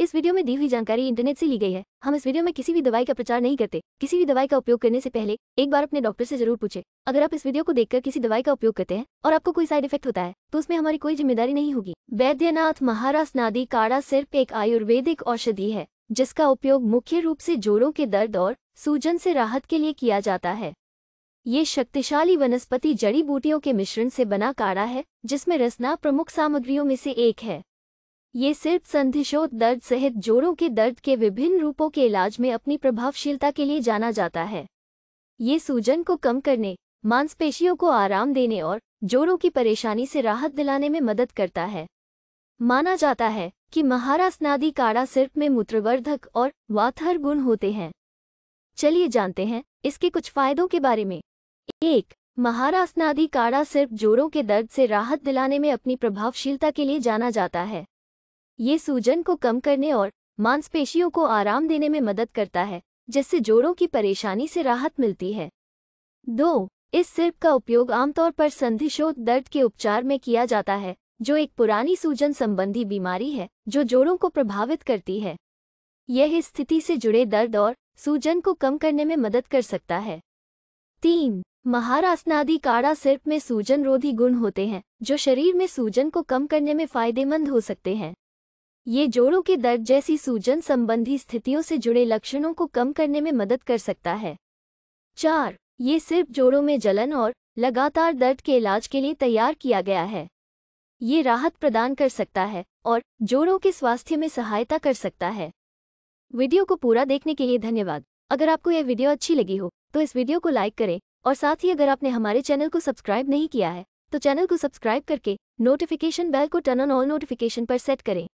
इस वीडियो में दी हुई जानकारी इंटरनेट से ली गई है हम इस वीडियो में किसी भी दवाई का प्रचार नहीं करते किसी भी दवाई का उपयोग करने से पहले एक बार अपने डॉक्टर से जरूर पूछे अगर आप इस वीडियो को देखकर किसी दवाई का उपयोग करते हैं और आपको कोई साइड इफेक्ट होता है तो उसमें हमारी कोई जिम्मेदारी नहीं होगी वैद्यनाथ महारास नादी काढ़ा सिर्फ एक आयुर्वेदिक औषधि है जिसका उपयोग मुख्य रूप से जोड़ों के दर्द और सूजन से राहत के लिए किया जाता है ये शक्तिशाली वनस्पति जड़ी बूटियों के मिश्रण से बना काढ़ा है जिसमें रसना प्रमुख सामग्रियों में से एक है ये सिर्फ संधिशोध दर्द सहित जोड़ों के दर्द के विभिन्न रूपों के इलाज में अपनी प्रभावशीलता के लिए जाना जाता है ये सूजन को कम करने मांसपेशियों को आराम देने और जोड़ों की परेशानी से राहत दिलाने में मदद करता है माना जाता है कि महारासनादि काढ़ा सिर्फ में मूत्रवर्धक और वाथर गुण होते हैं चलिए जानते हैं इसके कुछ फायदों के बारे में एक महारासनादि काढ़ा सिर्फ जोड़ों के दर्द से राहत दिलाने में अपनी प्रभावशीलता के लिए जाना जाता है ये सूजन को कम करने और मांसपेशियों को आराम देने में मदद करता है जिससे जोड़ों की परेशानी से राहत मिलती है दो इस सिर्प का उपयोग आमतौर पर संधिशोध दर्द के उपचार में किया जाता है जो एक पुरानी सूजन संबंधी बीमारी है जो जोड़ों को प्रभावित करती है यह स्थिति से जुड़े दर्द और सूजन को कम करने में मदद कर सकता है तीन महारासनादि काढ़ा सिर्प में सूजन रोधी गुण होते हैं जो शरीर में सूजन को कम करने में फायदेमंद हो सकते हैं ये जोड़ों के दर्द जैसी सूजन संबंधी स्थितियों से जुड़े लक्षणों को कम करने में मदद कर सकता है चार ये सिर्फ जोड़ों में जलन और लगातार दर्द के इलाज के लिए तैयार किया गया है ये राहत प्रदान कर सकता है और जोड़ों के स्वास्थ्य में सहायता कर सकता है वीडियो को पूरा देखने के लिए धन्यवाद अगर आपको यह वीडियो अच्छी लगी हो तो इस वीडियो को लाइक करें और साथ ही अगर आपने हमारे चैनल को सब्सक्राइब नहीं किया है तो चैनल को सब्सक्राइब करके नोटिफिकेशन बेल को टर्न ऑन ऑल नोटिफिकेशन पर सेट करें